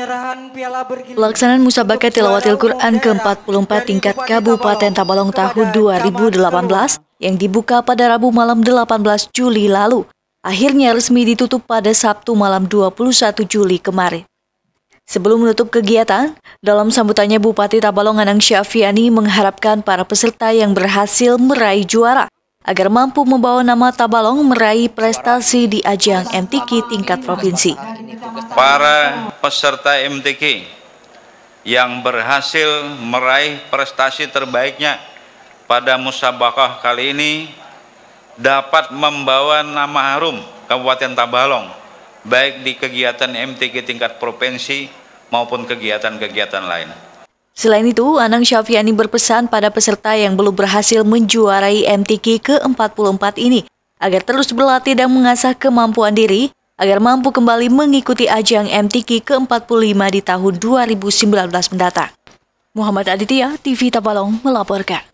penyerahan piala bergilir. Pelaksanaan Musabaka Tilawatil Quran ke-44 tingkat Kabupaten Tabalong tahun 2018 yang dibuka pada Rabu malam 18 Juli lalu, akhirnya resmi ditutup pada Sabtu malam 21 Juli kemarin. Sebelum menutup kegiatan, dalam sambutannya Bupati Tabalong Anang Syafiani mengharapkan para peserta yang berhasil meraih juara agar mampu membawa nama Tabalong meraih prestasi di ajang MTQ tingkat provinsi para peserta MTK yang berhasil meraih prestasi terbaiknya pada musabakah kali ini dapat membawa nama harum Kabupaten Tabalong baik di kegiatan MTK tingkat provinsi maupun kegiatan-kegiatan lain. Selain itu, Anang Syafiani berpesan pada peserta yang belum berhasil menjuarai MTK ke-44 ini agar terus berlatih dan mengasah kemampuan diri agar mampu kembali mengikuti ajang MTQ ke-45 di tahun 2019 mendatang. Muhammad Aditya, TV Tabalong melaporkan.